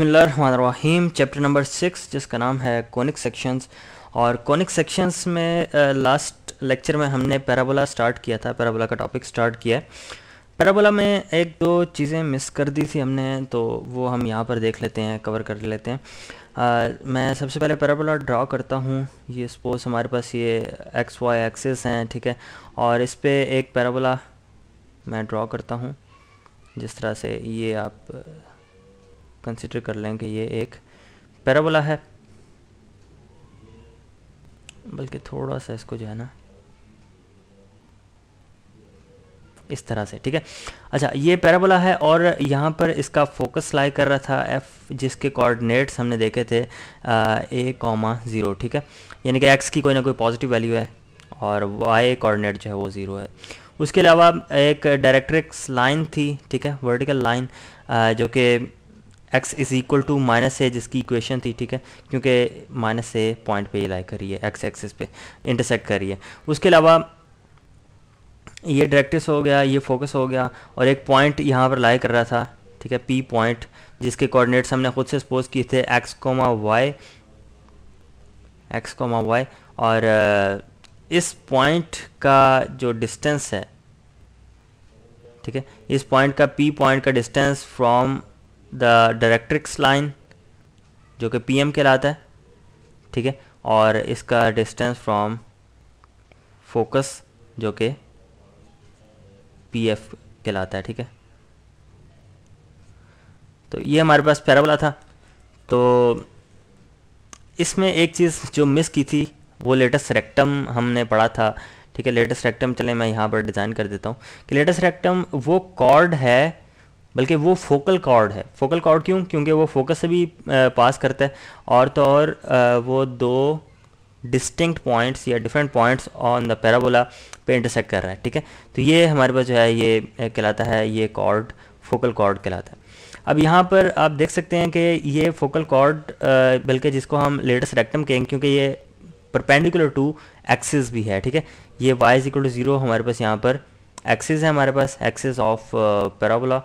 बसमीम chapter number six जिसका नाम है कॉनिक सेक्शंस और कॉनिक सेक्शंस में लास्ट लेक्चर में हमने पैराबोला स्टार्ट किया था पैराबोला का टॉपिक स्टार्ट किया पैराबोला में एक दो चीज़ें मिस कर दी थी हमने तो वो हम यहाँ पर देख लेते हैं कवर कर लेते हैं आ, मैं सबसे पहले पैराबोला ड्रा करता हूँ ये सपोज हमारे पास ये एक्स वाई एक्सेस हैं ठीक है और इस पर एक पैराबोला मैं ड्रा करता हूँ जिस तरह से ये आप कंसिडर कर लें कि ये एक पैराबोला है बल्कि थोड़ा सा इसको जो है ना इस तरह से ठीक है अच्छा ये पैराबोला है और यहाँ पर इसका फोकस लाई कर रहा था एफ जिसके कोऑर्डिनेट्स हमने देखे थे ए कॉमा ज़ीरो ठीक है यानी कि एक्स की कोई ना कोई पॉजिटिव वैल्यू है और वाई कोऑर्डिनेट जो है वो ज़ीरो है उसके अलावा एक डायरेक्ट्रिक्स लाइन थी ठीक है वर्टिकल लाइन जो कि x is equal to minus A जिसकी इक्वेशन थी ठीक है क्योंकि माइनस ए पॉइंट पे लाई करी है x एक्सिस पे इंटरसेक्ट करी है उसके अलावा ये डायरेक्टिस हो गया ये फोकस हो गया और एक पॉइंट यहाँ पर लाई कर रहा था ठीक है पी पॉइंट जिसके कोऑर्डिनेट्स हमने खुद से सपोज किए थे x comma y x comma y और इस पॉइंट का जो डिस्टेंस है ठीक है इस पॉइंट का पी पॉइंट का distance from the directrix line जो कि पी एम कहलाता है ठीक है और इसका डिस्टेंस फ्रॉम फोकस जो कि पी एफ कहलाता है ठीक है तो ये हमारे पास पैराबोला था तो इसमें एक चीज़ जो मिस की थी वो लेटेस्ट रेक्टम हमने पढ़ा था ठीक है लेटेस्ट रेक्टम चले मैं यहाँ पर डिज़ाइन कर देता हूँ कि लेटेस्ट रेक्टम वो कॉर्ड है बल्कि वो फोकल कॉर्ड है फोकल कॉर्ड क्यों क्योंकि वो फोकस से भी पास करता है और तो और वो दो डिस्टिंक्ट पॉइंट्स या different points on the parabola पे इंटरसेक्ट कर रहा है ठीक है तो ये हमारे पास जो है ये कहलाता है ये कॉर्ड फोकल कॉर्ड कहलाता है अब यहाँ पर आप देख सकते हैं कि ये फोकल कॉर्ड बल्कि जिसको हम लेटेस्ट रेक्टम कहेंगे क्योंकि ये परपेंडिकुलर टू एक्सिस भी है ठीक है ये y is equal to zero हमारे पास यहाँ पर एक्सिस है हमारे पास एक्सिस ऑफ पैराबोला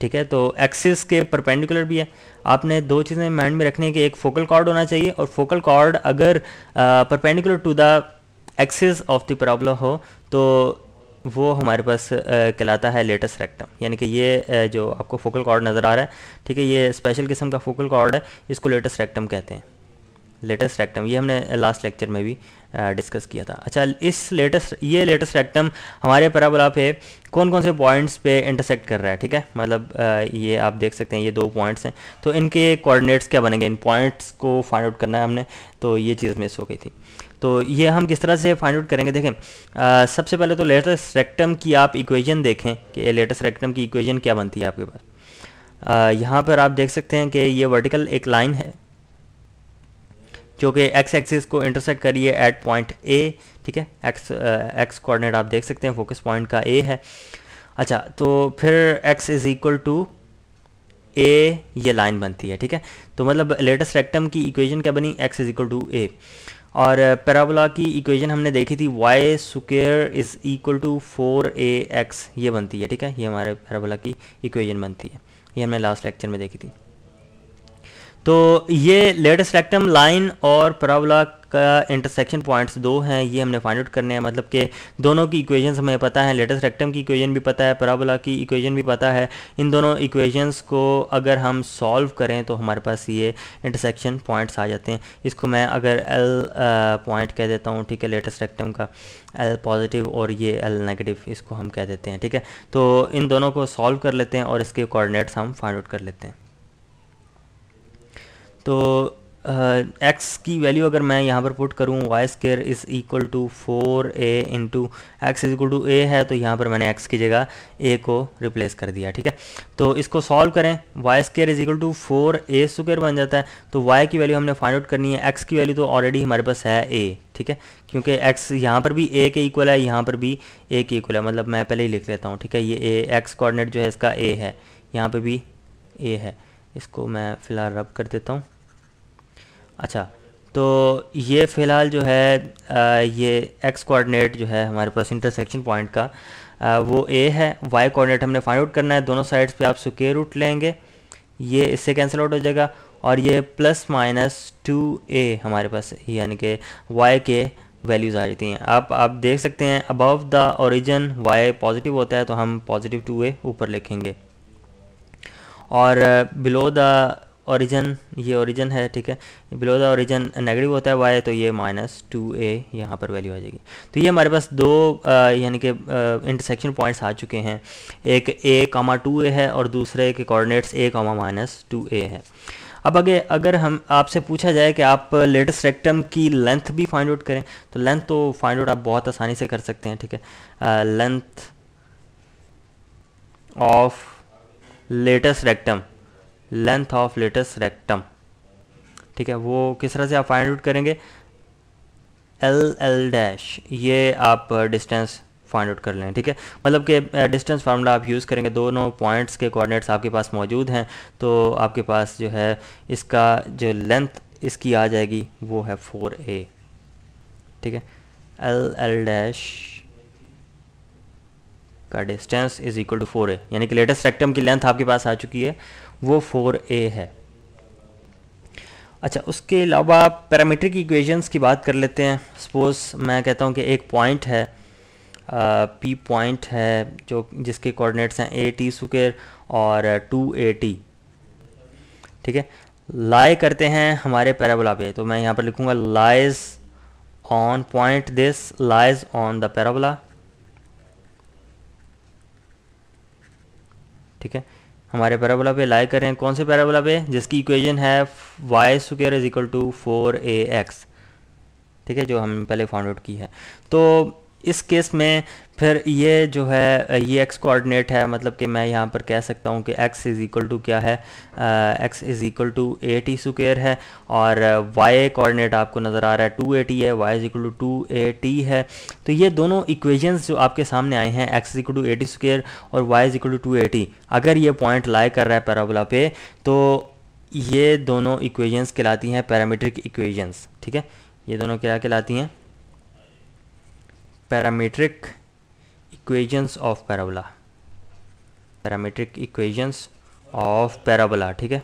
ठीक है तो एक्सिस के परपेंडिकुलर भी है आपने दो चीज़ें माइंड में रखनी है कि एक फोकल कॉर्ड होना चाहिए और फोकल कॉर्ड अगर perpendicular to the axis of the problem हो तो वो हमारे पास कहलाता है लेटेस्ट रेक्टम यानी कि ये जो आपको फोकल कॉर्ड नज़र आ रहा है ठीक है ये स्पेशल किस्म का फोकल कॉर्ड है इसको लेटेस्ट रेक्टम कहते हैं लेटेस्ट रेक्टम ये हमने लास्ट लेक्चर में भी डिस्कस किया था अच्छा इस लेटेस्ट ये लेटेस्ट रेक्टम हमारे पैराबोला पे कौन कौन से पॉइंट्स पे इंटरसेक्ट कर रहा है ठीक है मतलब ये आप देख सकते हैं ये दो पॉइंट्स हैं तो इनके कोऑर्डिनेट्स क्या बनेंगे इन पॉइंट्स को फाइंड आउट करना है हमने तो ये चीज़ मिस हो गई थी तो ये हम किस तरह से फाइंड आउट करेंगे देखें आ, सबसे पहले तो लेटेस्ट रेक्टम की आप इक्वेजन देखें कि लेटेस्ट रेक्टम की इक्वेजन क्या बनती है आपके पास यहाँ पर आप देख सकते हैं कि ये वर्टिकल एक लाइन है जो कि एक्स एक्सिस को इंटरसेक्ट करिए एट पॉइंट ए ठीक है एक्स एक्स कोऑर्डिनेट आप देख सकते हैं फोकस पॉइंट का ए है अच्छा तो फिर x is equal to A ये लाइन बनती है ठीक है तो मतलब लेटेस्ट रेक्टम की इक्वेशन क्या बनी x is equal to A और पैराबोला uh, की इक्वेशन हमने देखी थी y square is equal to four A x ये बनती है ठीक है ये हमारे पैराबोला की इक्वेशन बनती है ये हमने लास्ट लेक्चर में देखी थी तो ये लेटेस्ट रेक्टम लाइन और प्रावला का इंटरसेक्शन पॉइंट्स दो हैं ये हमने फाइंड आउट करने हैं मतलब कि दोनों की इक्वेशंस हमें पता है लेटेस्ट रेक्टम की इक्वेशन भी पता है पराबोला की इक्वेशन भी पता है इन दोनों इक्वेशंस को अगर हम सॉल्व करें तो हमारे पास ये इंटरसेक्शन पॉइंट्स आ जाते हैं इसको मैं अगर एल पॉइंट कह देता हूँ ठीक है लेटेस्ट रेक्टम का एल पॉजिटिव और ये एल नेगेटिव इसको हम कह देते हैं ठीक है तो इन दोनों को सॉल्व कर लेते हैं और इसके कॉर्डिनेट्स हम फाइंड आउट कर लेते हैं तो एक्स की वैल्यू अगर मैं यहाँ पर पुट करूँ y square is equal to four A into x is equal to A है तो यहाँ पर मैंने एक्स की जगह ए को रिप्लेस कर दिया ठीक है तो इसको सॉल्व करें y square is equal to four A square बन जाता है तो वाई की वैल्यू हमने फाइंड आउट करनी है एक्स की वैल्यू तो ऑलरेडी हमारे पास है ए ठीक है क्योंकि एक्स यहाँ पर भी ए के इक्वल है यहाँ पर भी ए के इक्वल है मतलब मैं पहले ही लिख लेता हूँ ठीक है ये ए एक्स कोऑर्डिनेट जो है इसका ए है यहाँ पर भी ए है इसको मैं फ़िलहाल रब कर देता हूँ अच्छा तो ये फ़िलहाल जो है ये एक्स कोऑर्डिनेट जो है हमारे पास इंटरसेक्शन पॉइंट का वो ए है वाई कोऑर्डिनेट हमने फाइंड आउट करना है दोनों साइड्स पे आप सुके रूट लेंगे ये इससे कैंसिल आउट हो जाएगा और ये प्लस माइनस टू ए हमारे पास यानी कि वाई के वैल्यूज़ आ जाती हैं आप आप देख सकते हैं above the origin y positive होता है तो हम पॉजिटिव टू ए ऊपर लिखेंगे और बिलो द ओरिजन ये ओरिजन है ठीक है बिलो द ओरिजन नेगेटिव होता है वाई तो ये माइनस टू ए यहाँ पर वैल्यू आ जाएगी तो ये हमारे पास दो यानी कि इंटरसेक्शन पॉइंट्स आ चुके हैं एक ए कामा टू ए है और दूसरे के coordinates A comma minus two A है अब अगे अगर हम आपसे पूछा जाए कि आप लेटेस्ट रेक्टम की लेंथ भी फाइंड आउट करें तो लेंथ तो फाइंड आउट आप बहुत आसानी से कर सकते हैं ठीक है length of latus rectum length of latus rectum ठीक है वो किस तरह से आप फाइंड आउट करेंगे एल एल डैश ये आप डिस्टेंस फाइंड आउट कर लें ठीक है मतलब कि डिस्टेंस uh, फार्मूला आप यूज़ करेंगे दोनों पॉइंट्स के कोऑर्डिनेट्स आपके पास मौजूद हैं तो आपके पास जो है इसका जो लेंथ इसकी आ जाएगी वो है फोर ए ठीक है एल एल डैश का distance is equal to four a यानी कि लेटेस्ट रेक्टम की लेंथ आपके पास आ चुकी है वो फोर ए है अच्छा उसके अलावा पैरामीट्रिक इक्वेशंस की बात कर लेते हैं सपोज मैं कहता हूँ कि एक पॉइंट है पी पॉइंट है जो जिसके कोऑर्डिनेट्स हैं ए टी स्क्र और टू ए टी ठीक है लाए करते हैं हमारे पैराबोला पे तो मैं यहाँ पर लिखूँगा lies on point this lies on the parabola ठीक है हमारे पैराबोला पे लाई करें कौन से पैराबोला पे जिसकी इक्वेशन है y square is equal to four A x ठीक है जो हमने पहले फाउंड आउट की है तो इस केस में फिर ये जो है ये एक्स कोऑर्डिनेट है मतलब कि मैं यहाँ पर कह सकता हूँ कि एक्स इज़ इक्वल टू क्या है x is equal to a t square है और वाई कोऑर्डिनेट आपको नज़र आ रहा है टू ए टी है y is equal to two a t है तो ये दोनों इक्वेशंस जो आपके सामने आए हैं x is equal to a t square और y is equal to two a t अगर ये पॉइंट लाई कर रहा है पैराबोला पे तो ये दोनों इक्वेशंस कहलाती हैं पैरामीट्रिक इक्वेशंस ठीक है ये दोनों क्या कहलाती हैं parametric equations of parabola parametric equations of parabola ठीक है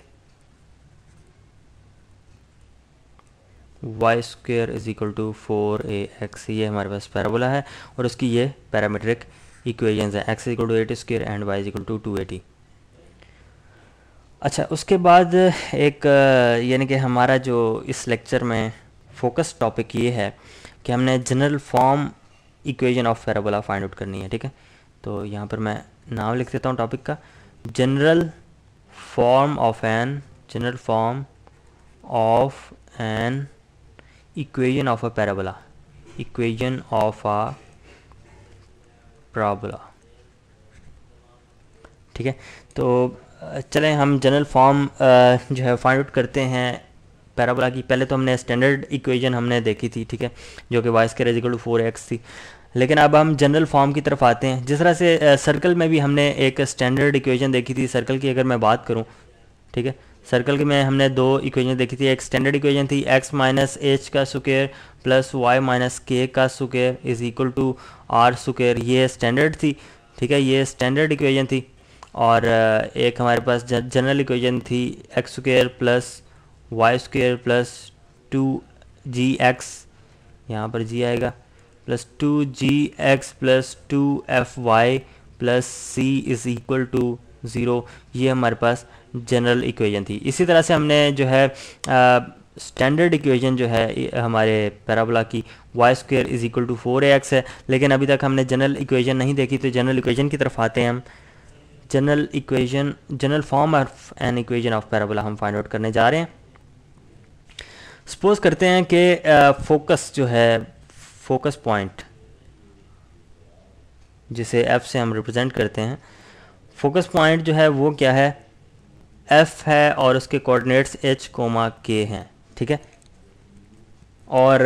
y square is equal to four A x ये हमारे पास पैराबोला है और उसकी ये पैरामीट्रिक इक्वेजन्स हैं x equal to at square and y equal to two a t अच्छा उसके बाद एक यानी कि हमारा जो इस लेक्चर में फोकस टॉपिक ये है कि हमने general form equation of parabola find out करनी है ठीक है तो यहाँ पर मैं नाम लिख देता हूँ टॉपिक का general form of an general form of an equation of a parabola equation of a parabola ठीक है तो चलें हम जनरल फॉर्म जो है फाइंड आउट करते हैं पैराबोला की पहले तो हमने स्टैंडर्ड इक्वेशन हमने देखी थी ठीक है जो कि y square is equal to four x थी लेकिन अब हम जनरल फॉर्म की तरफ आते हैं जिस तरह से सर्कल में भी हमने एक स्टैंडर्ड इक्वेशन देखी थी सर्कल की अगर मैं बात करूँ ठीक है सर्कल की में हमने दो इक्वेशन देखी थी एक स्टैंडर्ड इक्वेशन थी एक्स माइनस एच का square plus y minus k का square is equal to r square ये स्टैंडर्ड थी ठीक है ये स्टैंडर्ड इक्वेशन थी और एक हमारे पास जनरल इक्वेशन थी X square plus Y square plus two जी एक्स यहाँ पर जी आएगा plus two ji x plus two F Y plus C is equal to zero ये हमारे पास जनरल इक्वेशन थी इसी तरह से हमने जो है स्टैंडर्ड इक्वेशन जो है हमारे पैराबोला की y square is equal to four x है लेकिन अभी तक हमने जनरल इक्वेशन नहीं देखी तो जनरल इक्वेशन की तरफ आते हैं हम general equation general form of an equation of parabola हम फाइंड आउट करने जा रहे हैं सपोज करते हैं कि फोकस जो है फोकस पॉइंट जिसे एफ से हम रिप्रेजेंट करते हैं फोकस पॉइंट जो है वो क्या है एफ है और उसके कोऑर्डिनेट्स एच कोमा के हैं ठीक है और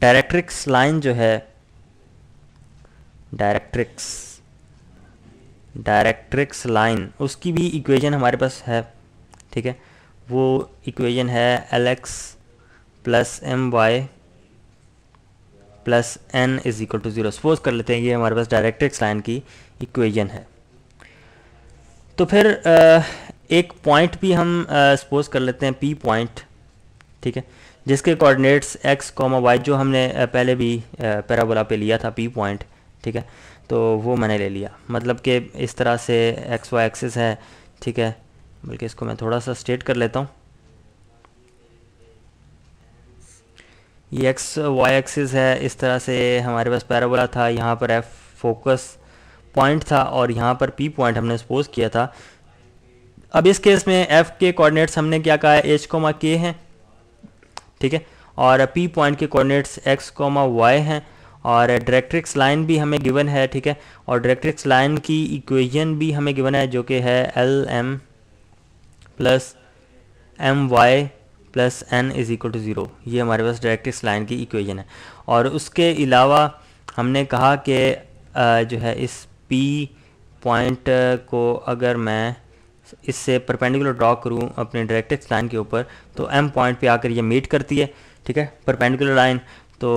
डायरेक्ट्रिक्स लाइन जो है डायरेक्ट्रिक्स डायरेक्ट्रिक्स लाइन उसकी भी इक्वेशन हमारे पास है ठीक है वो इक्वेशन है l x plus m y plus n is equal to zero suppose कर लेते हैं ये हमारे पास डायरेक्ट एक्स लाइन की इक्वेशन है तो फिर एक पॉइंट भी हम सपोज कर लेते हैं पी पॉइंट ठीक है जिसके कोऑर्डिनेट्स एक्स कॉमा वाई जो हमने पहले भी पैराबोला पे लिया था पी पॉइंट ठीक है तो वो मैंने ले लिया मतलब कि इस तरह से एक्स वाई एक्सेस है ठीक है बल्कि इसको मैं थोड़ा सा स्टेट कर लेता हूँ ये एक्स वाई एक्सिस है इस तरह से हमारे पास पैराबोला था यहाँ पर एफ फोकस पॉइंट था और यहाँ पर पी पॉइंट हमने सपोज किया था अब इस केस में एफ के कोऑर्डिनेट्स हमने क्या कहा है एच कोमा के हैं ठीक है और पी पॉइंट के कोऑर्डिनेट्स एक्स कोमा वाई हैं और डायरेक्ट्रिक्स लाइन भी हमें गिवन है ठीक है और डायरेक्ट्रिक्स लाइन की इक्वेशन भी हमें गिवन है जो कि है l m plus m y plus n is equal to zero ये हमारे पास डायरेक्ट इस लाइन की इक्वेशन है और उसके अलावा हमने कहा कि जो है इस पी पॉइंट को अगर मैं इससे परपेंडिकुलर ड्रॉ करूं अपने डायरेक्ट एक्स लाइन के ऊपर तो एम पॉइंट पे आकर ये मीट करती है ठीक है परपेंडिकुलर लाइन तो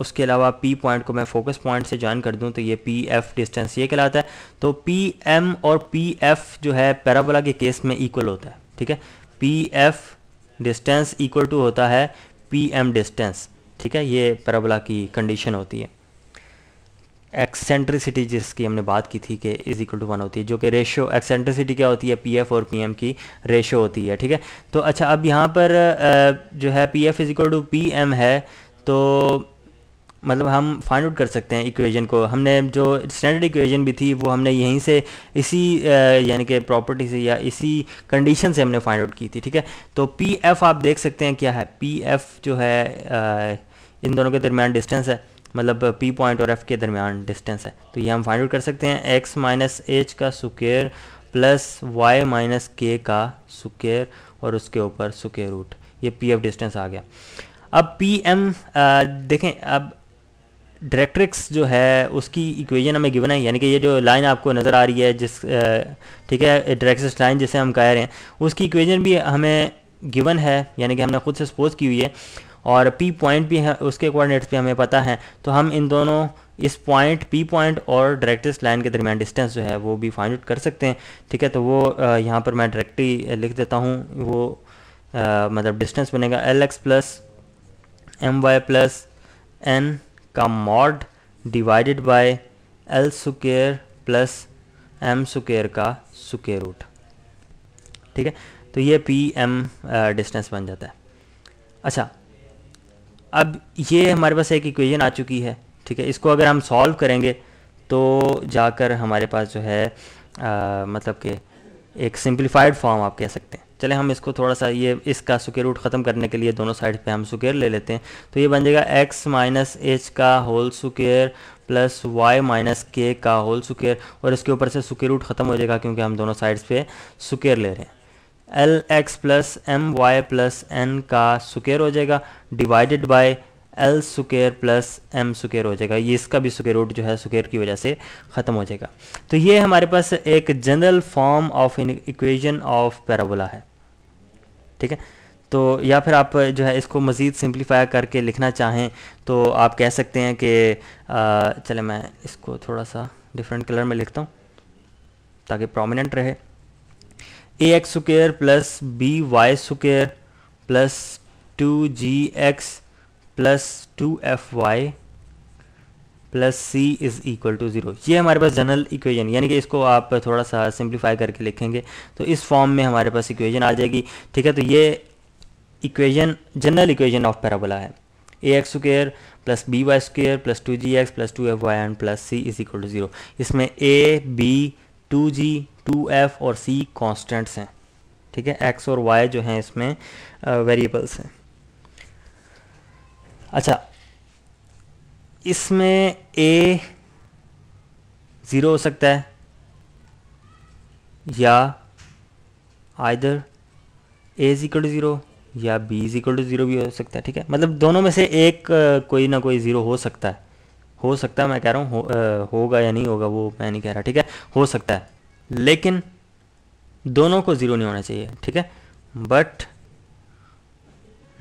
उसके अलावा पी पॉइंट को मैं फोकस पॉइंट से ज्वाइन कर दूं तो ये पी एफ डिस्टेंस ये कहलाता है तो पी एम और पी एफ जो है पैराबोला के केस में इक्वल होता है ठीक है P F distance equal to होता है पी एम डिस्टेंस ठीक है ये पैराबोला की कंडीशन होती है एक्सेंट्रिसिटी जिसकी हमने बात की थी कि इज इक्वल टू वन होती है जो कि रेशो एक्सेंट्रिसिटी क्या होती है पी एफ और पी एम की रेशो होती है ठीक है तो अच्छा अब यहाँ पर जो है P F is equal to P M है तो मतलब हम फाइंड आउट कर सकते हैं इक्वेशन को हमने जो स्टैंडर्ड इक्वेशन भी थी वो हमने यहीं से इसी यानी कि प्रॉपर्टी से या इसी कंडीशन से हमने फाइंड आउट की थी ठीक है तो पी एफ आप देख सकते हैं क्या है पी एफ जो है इन दोनों के दरमियान डिस्टेंस है मतलब पी पॉइंट और एफ के दरमियान डिस्टेंस है तो ये हम फाइंड आउट कर सकते हैं एक्स माइनस एच का square plus y minus k का सुकेयर और उसके ऊपर सुकेयर रूट ये पी एफ डिस्टेंस आ गया अब पी एम देखें अब डायरेक्ट्रिक्स जो है उसकी इक्वेशन हमें गिवन है यानी कि ये जो लाइन आपको नज़र आ रही है जिस ठीक है डायरेक्ट्रिक्स लाइन जिसे हम कह रहे हैं उसकी इक्वेशन भी हमें गिवन है यानी कि हमने खुद से सपोज की हुई है और पी पॉइंट भी है उसके कोऑर्डिनेट्स भी हमें पता है तो हम इन दोनों इस पॉइंट पी पॉइंट और डायरेक्ट्रिक्स लाइन के दरमियान डिस्टेंस जो है वो भी फाइंड आउट कर सकते हैं ठीक है तो वो यहाँ पर मैं डायरेक्टली लिख देता हूँ वो आ, मतलब डिस्टेंस बनेगा l x plus m y plus n का mod divided by l square plus m square का सुकेयर रूट ठीक है तो ये पी एम डिस्टेंस बन जाता है अच्छा अब ये हमारे पास एक इक्वेशन आ चुकी है ठीक है इसको अगर हम सॉल्व करेंगे तो जाकर हमारे पास जो है आ, uh, मतलब कि एक सिंप्लीफाइड फॉर्म आप कह सकते हैं चले हम इसको थोड़ा सा ये इसका सुकेर रूट ख़त्म करने के लिए दोनों साइड पे हम सुकेर ले लेते हैं तो ये बन जाएगा x माइनस एच का whole square plus y minus k का होल सुकेर और इसके ऊपर से सुकेर रूट ख़त्म हो जाएगा क्योंकि हम दोनों साइड्स पे सुकेर ले रहे हैं l x plus m y plus n का सुकेर हो जाएगा divided by l square plus m square हो जाएगा ये इसका भी सुकेर रूट जो है सुकेयर की वजह से ख़त्म हो जाएगा तो ये हमारे पास एक general form of equation of parabola है ठीक है तो या फिर आप जो है इसको मज़ीद सिंप्लीफाई करके लिखना चाहें तो आप कह सकते हैं कि चले मैं इसको थोड़ा सा डिफरेंट कलर में लिखता हूँ ताकि प्रोमिनेंट रहे a x square plus b y square plus two ji x plus two F Y plus c is equal to zero ये हमारे पास जनरल इक्वेशन यानी कि इसको आप थोड़ा सा सिंप्लीफाई करके लिखेंगे तो इस फॉर्म में हमारे पास इक्वेशन आ जाएगी ठीक है तो ये equation general equation of parabola है a x square plus b y square plus two ji x plus two F y and plus c is equal to zero इसमें a b two g two f और c constants हैं ठीक है x और Y जो हैं इसमें variables uh, हैं अच्छा इसमें ए ज़ीरो हो सकता है या either a is equal to zero या b is equal to zero भी हो सकता है ठीक है मतलब दोनों में से एक कोई ना कोई ज़ीरो हो सकता है हो सकता है मैं कह रहा हूँ हो, होगा या नहीं होगा वो मैं नहीं कह रहा ठीक है हो सकता है लेकिन दोनों को ज़ीरो नहीं होना चाहिए ठीक है बट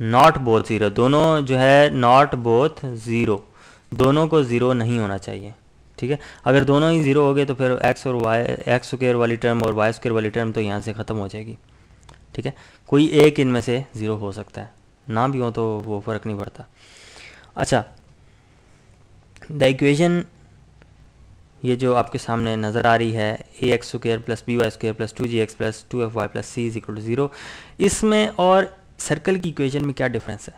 नॉट बोथ ज़ीरो दोनों जो है नॉट बोथ ज़ीरो दोनों को ज़ीरो नहीं होना चाहिए ठीक है अगर दोनों ही ज़ीरो हो गए तो फिर एक्स और वाई एक्स स्क्र वाली टर्म और वाई स्क्र वाली टर्म तो यहाँ से ख़त्म हो जाएगी ठीक है कोई एक इनमें से ज़ीरो हो सकता है ना भी हो तो वो फ़र्क नहीं पड़ता अच्छा द इक्वेशन ये जो आपके सामने नज़र आ रही है a x square plus b y square plus two ji x plus two F Y plus c is equal to zero इसमें और सर्कल की इक्वेशन में क्या डिफरेंस है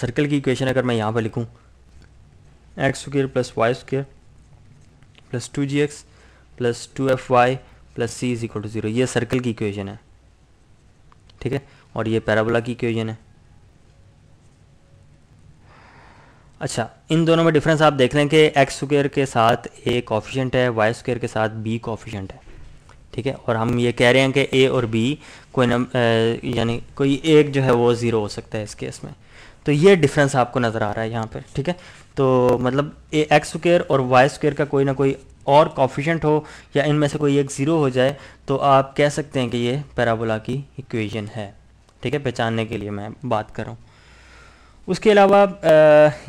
सर्कल की इक्वेशन अगर मैं यहाँ पर लिखूँ x square plus y square plus two ji x plus two F Y plus c is equal to zero ये सर्कल की इक्वेशन है ठीक है और ये पैराबोला की इक्वेशन है अच्छा इन दोनों में डिफरेंस आप देख लें कि एक्स स्क्र के साथ ए कॉफिशेंट है वाई स्क्र के साथ बी कॉफिशेंट है ठीक है और हम ये कह रहे हैं कि ए और बी कोई यानी कोई एक जो है वो ज़ीरो हो सकता है इस केस में तो ये डिफरेंस आपको नज़र आ रहा है यहाँ पर ठीक है तो मतलब ए एक्स स्क्र और वाई स्क्र का कोई ना कोई और कॉफिशेंट हो या इनमें से कोई एक ज़ीरो हो जाए तो आप कह सकते हैं कि ये पैराबोला की इक्वेशन है ठीक है पहचानने के लिए मैं बात कर रहा हूँ उसके अलावा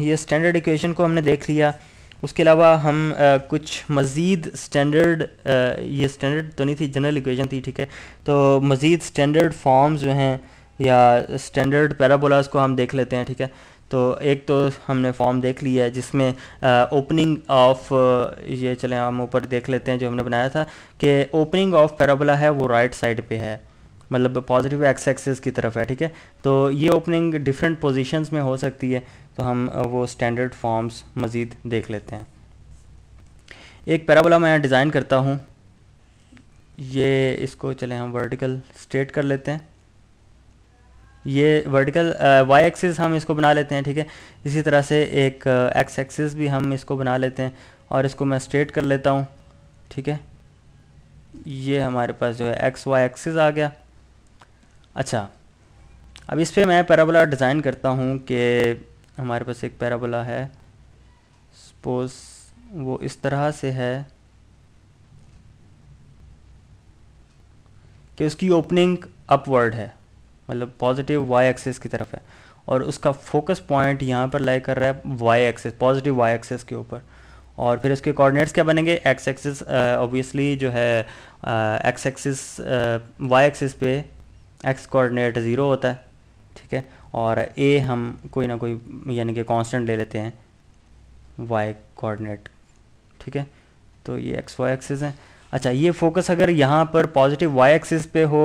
ये स्टैंडर्ड इक्वेशन को हमने देख लिया उसके अलावा हम आ, कुछ मज़ीद स्टैंडर्ड ये स्टैंडर्ड तो नहीं थी जनरल इक्वेशन थी ठीक है तो मज़ीद स्टैंडर्ड फॉर्म्स जो हैं या स्टैंडर्ड पैराबोलाज को हम देख लेते हैं ठीक है तो एक तो हमने फॉर्म देख लिया है जिसमें ओपनिंग ऑफ ये चलें हम ऊपर देख लेते हैं जो हमने बनाया था कि ओपनिंग ऑफ पैराबोला है वो राइट साइड पर है मतलब पॉजिटिव एक्स एक्सेस की तरफ है ठीक है तो ये ओपनिंग डिफरेंट पोजीशंस में हो सकती है तो हम वो स्टैंडर्ड फॉर्म्स मज़ीद देख लेते हैं एक पैराबोला मैं डिज़ाइन करता हूँ ये इसको चले हम वर्टिकल स्ट्रेट कर लेते हैं ये वर्टिकल वाई एक्सिस हम इसको बना लेते हैं ठीक है इसी तरह से एक एक्स एक्सिस भी हम इसको बना लेते हैं और इसको मैं स्ट्रेट कर लेता हूँ ठीक है ये हमारे पास जो है एक्स वाई एक्सिस आ गया अच्छा अब इस पर मैं पैराबोला डिज़ाइन करता हूँ कि हमारे पास एक पैराबोला है सपोज वो इस तरह से है कि उसकी ओपनिंग अपवर्ड है मतलब पॉजिटिव वाई एक्सेस की तरफ है और उसका फोकस पॉइंट यहाँ पर लाइक कर रहा है y axis positive y axis के ऊपर और फिर उसके कोऑर्डिनेट्स क्या बनेंगे एक्स एक्सेस ऑब्वियसली जो है एक्स एक्सेस वाई एक्सिस पे एक्स कोऑर्डिनेट ज़ीरो होता है ठीक है और ए हम कोई ना कोई यानी कि कांस्टेंट ले लेते हैं वाई कोऑर्डिनेट ठीक है तो ये एक्स वाई एक्सेस है अच्छा ये फोकस अगर यहाँ पर पॉजिटिव वाई एक्सेस पे हो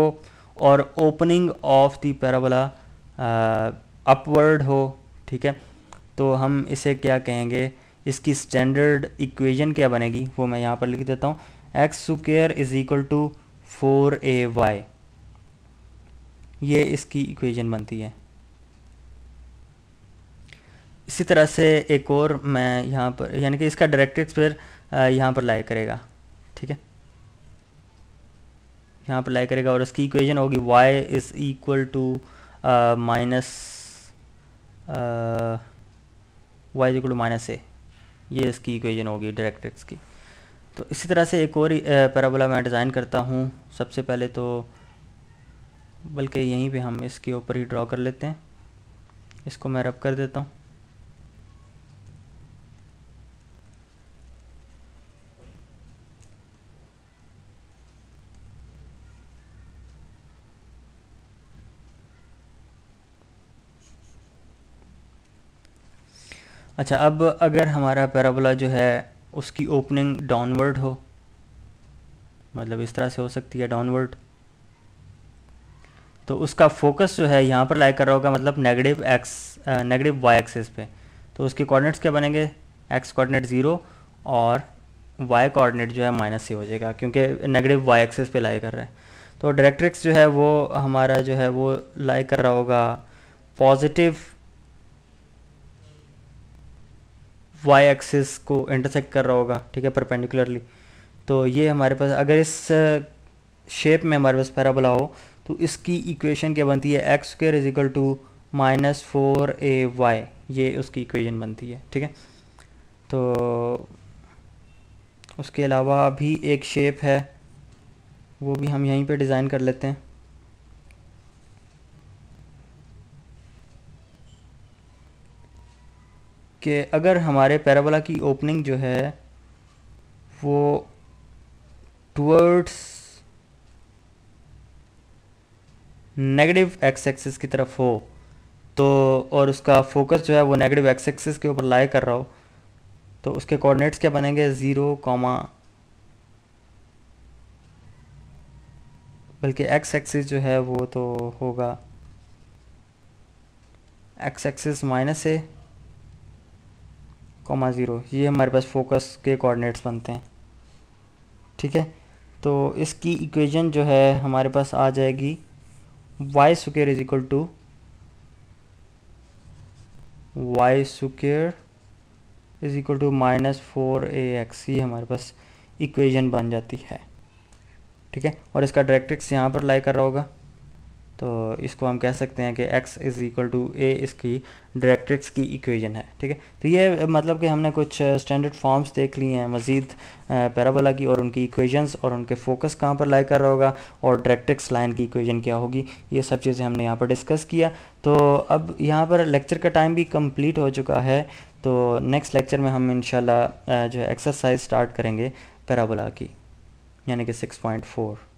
और opening of the parabola upward हो ठीक है तो हम इसे क्या कहेंगे इसकी स्टैंडर्ड इक्वेशन क्या बनेगी वो मैं यहाँ पर लिख देता हूँ x square is equal to four a y ये इसकी इक्वेशन बनती है इसी तरह से एक और मैं यहाँ पर यानी कि इसका डायरेक्टिक्स फिर यहाँ पर लाई करेगा ठीक है यहाँ पर लाई करेगा और इसकी इक्वेशन होगी y is equal to minus y equal to minus a ये इसकी इक्वेशन होगी डायरेक्ट्रिक्स की तो इसी तरह से एक और पैराबोला मैं डिज़ाइन करता हूँ सबसे पहले तो बल्कि यहीं पे हम इसके ऊपर ही ड्रॉ कर लेते हैं इसको मैं रब कर देता हूँ अच्छा अब अगर हमारा पैराबोला जो है उसकी ओपनिंग डाउनवर्ड हो मतलब इस तरह से हो सकती है डाउनवर्ड तो उसका फोकस जो है यहाँ पर लाइक कर रहा होगा मतलब negative x negative y axis पे तो उसके कोऑर्डिनेट्स क्या बनेंगे एक्स कोऑर्डिनेट ज़ीरो और वाई कोऑर्डिनेट जो है माइनस ही हो जाएगा क्योंकि नेगेटिव वाई एक्सेस पे लाइक कर रहा है तो डायरेक्ट्रिक्स जो है वो हमारा जो है वो लाई कर रहा होगा पॉजिटिव वाई एक्सिस को इंटरसेक्ट कर रहा होगा ठीक है परपेंडिकुलरली तो ये हमारे पास अगर इस शेप uh, में हमारे पास पैराबोला हो तो इसकी इक्वेशन क्या बनती है x square is equal to minus four a y ये उसकी इक्वेशन बनती है ठीक है तो उसके अलावा भी एक शेप है वो भी हम यहीं पे डिज़ाइन कर लेते हैं कि अगर हमारे पैराबोला की ओपनिंग जो है वो टूवर्ड्स नेगेटिव एक्स एक्सिस की तरफ हो तो और उसका फोकस जो है वो नेगेटिव एक्स एक्सिस के ऊपर लाए कर रहा हो तो उसके कोऑर्डिनेट्स क्या बनेंगे ज़ीरो कॉमा बल्कि एक्स एक्सिस जो है वो तो होगा x axis minus a comma zero ये हमारे पास फोकस के कोऑर्डिनेट्स बनते हैं ठीक है तो इसकी इक्वेशन जो है हमारे पास आ जाएगी y square is equal to y square is equal to minus four A x ये हमारे पास इक्वेशन बन जाती है ठीक है और इसका डायरेक्ट्रिक्स यहाँ पर लाई कर रहा होगा तो इसको हम कह सकते हैं कि x is equal to a इसकी डायरेक्ट्रिक्स की इक्वेशन है ठीक है तो ये मतलब कि हमने कुछ स्टैंडर्ड फॉर्म्स देख लिए हैं मज़ीद पैराबोला की और उनकी इक्वेशंस और उनके फोकस कहाँ पर लाइक कर रहा होगा और डायरेक्ट्रिक्स लाइन की इक्वेशन क्या होगी ये सब चीज़ें हमने यहाँ पर डिस्कस किया तो अब यहाँ पर लेक्चर का टाइम भी कम्प्लीट हो चुका है तो नेक्स्ट लेक्चर में हम इन जो है एक्सरसाइज स्टार्ट करेंगे पैराबोला की यानी कि सिक्स पॉइंट फोर